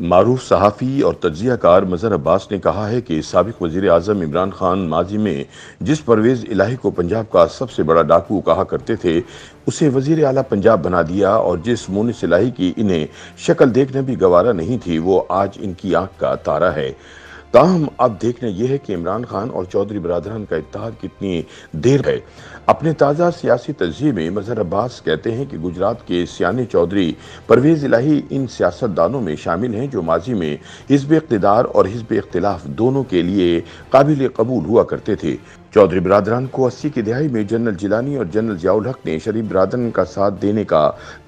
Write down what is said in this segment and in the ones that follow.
मरूफ सहाफ़ी और तजिया कार मज़र अब्बास ने कहा है कि सबक वजीर अजम इमरान खान माजी में जिस परवेज़ इलाही को पंजाब का सबसे बड़ा डाकू कहा करते थे उसे वजीर अला पंजाब बना दिया और जिस मोनिस इलाही की इन्हें शक्ल देखने भी गवारा नहीं थी वो आज इनकी आँख का तारा है ताहम अब देखना यह है कि इमरान खान और चौधरी बरदरान का इतिहाद कितनी देर है अपने ताज़ा सियासी तजिए में मजहर अब्बास कहते हैं कि गुजरात के सियाने चौधरी परवेज़ इलाही इन सियासतदानों में शामिल हैं जो माजी में हिजब इकतदार और हिजब इख्तलाफ दोनों के लिए काबिल कबूल हुआ करते थे चौधरी बिरादरान को अस्सी की दिहाई में जनरल जिलानी और जनरल जियाउल हक ने शरीफ बिरादरन का साथ देने का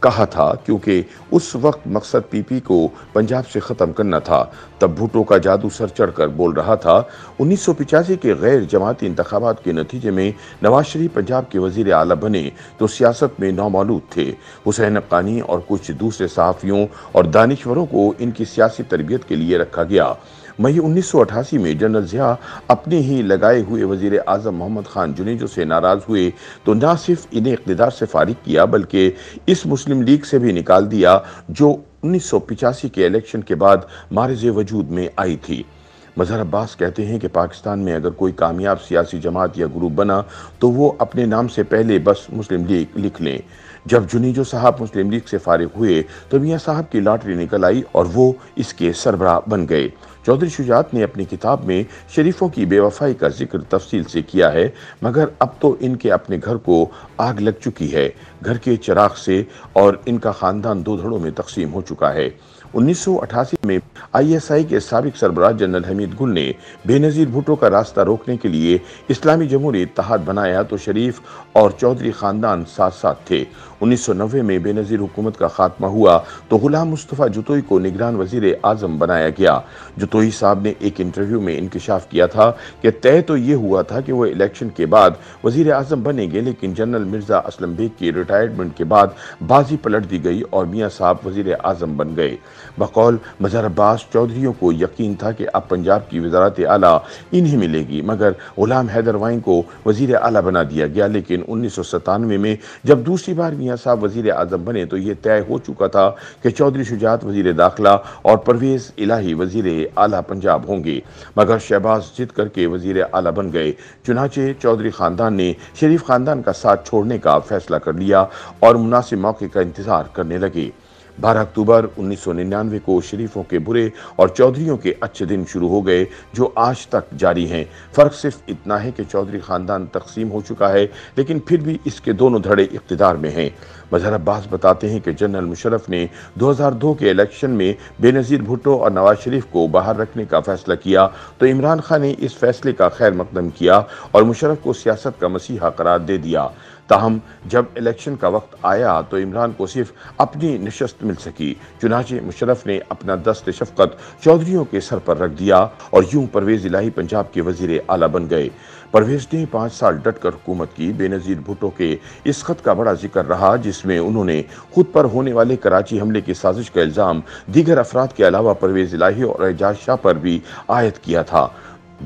कहा था क्योंकि उस वक्त मकसद पीपी को पंजाब से ख़त्म करना था तब भुटो का जादू सर चढ़कर बोल रहा था उन्नीस सौ पिचासी के गैर जमाती इंतबात के नतीजे में नवाज शरीफ पंजाब के वजीर अला बने तो सियासत में नामालूद थे हुसैन अब्कानी और कुछ दूसरे सहाफ़ियों और दानश्वरों को इनकी सियासी तरबियत के लिए रखा गया मई 1988 में जनरल जिया अपने ही लगाए हुए वजीर आजम मोहम्मद खान जुनेजो से नाराज़ हुए तो ना सिर्फ इन्हें इकतदार से फारिग किया बल्कि इस मुस्लिम लीग से भी निकाल दिया जो उन्नीस के इलेक्शन के बाद मारज वजूद में आई थी मजहर अब्बास कहते हैं कि पाकिस्तान में अगर कोई कामयाब सियासी जमात या ग्रुप बना तो वो अपने नाम से पहले बस मुस्लिम लीग लिख लें जब जुनीजो साहब मुस्लिम लीग से फारिग हुए तो मियाँ साहब की लॉटरी निकल आई और वो इसके सरबराह बन गए चौधरी शुजात ने अपनी किताब में शरीफों की बेवफाई का जिक्र तफसील से किया है मगर अब तो इनके अपने घर को आग लग चुकी है घर के चिराग से और इनका खानदान दो धड़ों में तकसीम हो चुका है उन्नीस में आईएसआई के सबक सरबराह जनरल हमीद गुल ने बेनजीर भुटो का रास्ता रोकने के लिए इस्लामी जमहूरी इतिहाद बनाया तो शरीफ और चौधरी खानदान साथ साथ थे 1990 में बेनजीर हुकूमत का खात्मा हुआ तो गुलाम मुस्तफ़ा जतोई को निगरान वजीर आजम बनाया गया जतोई साहब ने एक इंटरव्यू में इंकशाफ किया था कि तय तो ये हुआ था कि वह इलेक्शन के बाद वजीर आजम बनेंगे लेकिन जनरल मिर्जा असलम बेग की रिटायरमेंट के बाद बाजी पलट दी गई और मियाँ साहब वजीर आजम बन गए बकौल मजा सर अब्बास चौधरीों को यकीन था कि अब पंजाब की वजारत आला इन्हें मिलेगी मगर गुलाम हैदर वाइन को वजीर अला बना दिया गया लेकिन उन्नीस सौ सतानवे में जब दूसरी बार मियाँ साहब वजीर अजम बने तो ये तय हो चुका था कि चौधरी शुजात वजीर दाखिला और परवेज़ इलाही वजीर अला पंजाब होंगे मगर शहबाज जिद करके वजीर अला बन गए चुनाचे चौधरी ख़ानदान ने शरीफ ख़ानदान का साथ छोड़ने का फैसला कर लिया और मुनासिब मौके का इंतज़ार करने लगे 12 अक्टूबर 1999 को शरीफों के बुरे और चौधरीों के अच्छे दिन शुरू हो गए जो आज तक जारी हैं फ़र्क सिर्फ इतना है कि चौधरी ख़ानदान तकसीम हो चुका है लेकिन फिर भी इसके दोनों धड़े इकतदार में हैं मजहर अब्बास बताते हैं कि जनरल मुशरफ ने 2002 के इलेक्शन में बेनज़ीर भुट्टो और नवाज शरीफ को बाहर रखने का फैसला किया तो इमरान खान ने इस फैसले का खैर मकदम किया और मुशरफ को सियासत का मसीहा करार दे दिया ताहम जब इलेक्शन का वक्त आया तो इमरान को सिर्फ अपनी नशस्त मिल सकी चुनाचे मुशरफ ने अपना दस्त शफकत चौधरीों के सर पर रख दिया और यूं परवेज इलाही पंजाब के वजीर आला बन गए परवेज ने पाँच साल डट कर हुकूमत की बेनज़ीर भुटो के इस खत का बड़ा जिक्र रहा जिसमें उन्होंने खुद पर होने वाले कराची हमले की साजिश का इल्ज़ाम दीगर अफराद के अलावा परवेज इलाही और एजाज शाह पर भी आयद किया था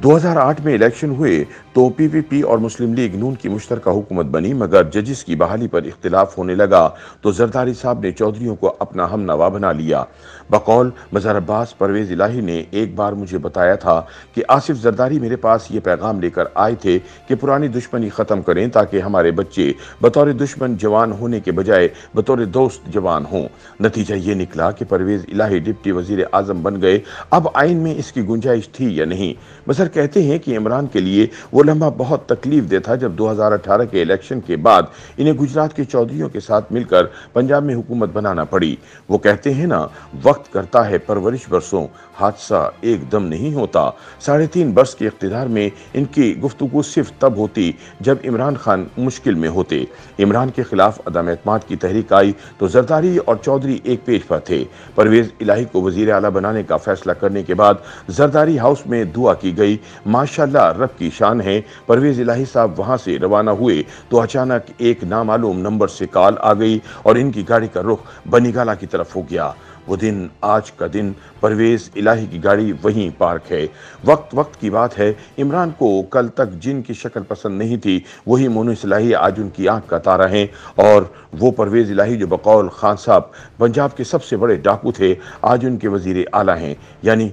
2008 में इलेक्शन हुए तो पीपीपी और मुस्लिम लीग नून की मुश्तर हुकूमत बनी मगर जजिस की बहाली पर इख्तलाफ होने लगा तो जरदारी साहब ने चौधरीों को अपना हम नवा बना लिया बकौल मजहर अब्बास परवेज इलाही ने एक बार मुझे बताया था कि आसिफ जरदारी मेरे पास ये पैगाम लेकर आए थे कि पुरानी दुश्मनी ख़त्म करें ताकि हमारे बच्चे बतौर दुश्मन जवान होने के बजाय बतौर दोस्त जवान हों नतीजा ये निकला कि परवेज इलाही डिप्टी वजीर आजम बन गए अब आइन में इसकी गुंजाइश थी या नहीं मजहर अक्सर कहते हैं कि इमरान के लिए वो लम्हा बहुत तकलीफ दे था जब 2018 के इलेक्शन के बाद इन्हें गुजरात के चौधरीों के साथ मिलकर पंजाब में हुकूमत बनाना पड़ी वो कहते हैं ना वक्त करता है परवरिश बरसों हादसा एकदम नहीं होता साढ़े तीन बरस के इकतदार में इनकी गुफ्तु सिर्फ तब होती जब इमरान खान मुश्किल में होते इमरान के खिलाफ अदम अतमाद की तहरीक आई तो जरदारी और चौधरी एक पेज पर थे परवेज इलाही को वजीर अला बनाने का फैसला करने के बाद जरदारी हाउस में दुआ की गई गई माशाल्लाह रब की शान है परवेज़ इलाही साहब वहाँ से रवाना हुए तो अचानक एक नामालूम नंबर से कॉल आ गई और इनकी गाड़ी का रुख बनीगाला की तरफ हो गया वो दिन आज का दिन परवेज़ इलाही की गाड़ी वहीं पार्क है वक्त वक्त की बात है इमरान को कल तक जिन की शक्ल पसंद नहीं थी वही मोनिस इलाही आज उनकी आंख का तारा हैं और वो परवेज़ इलाही जो बकौल खान साहब पंजाब के सबसे बड़े डाकू थे आज उनके वजीर आला हैं यानी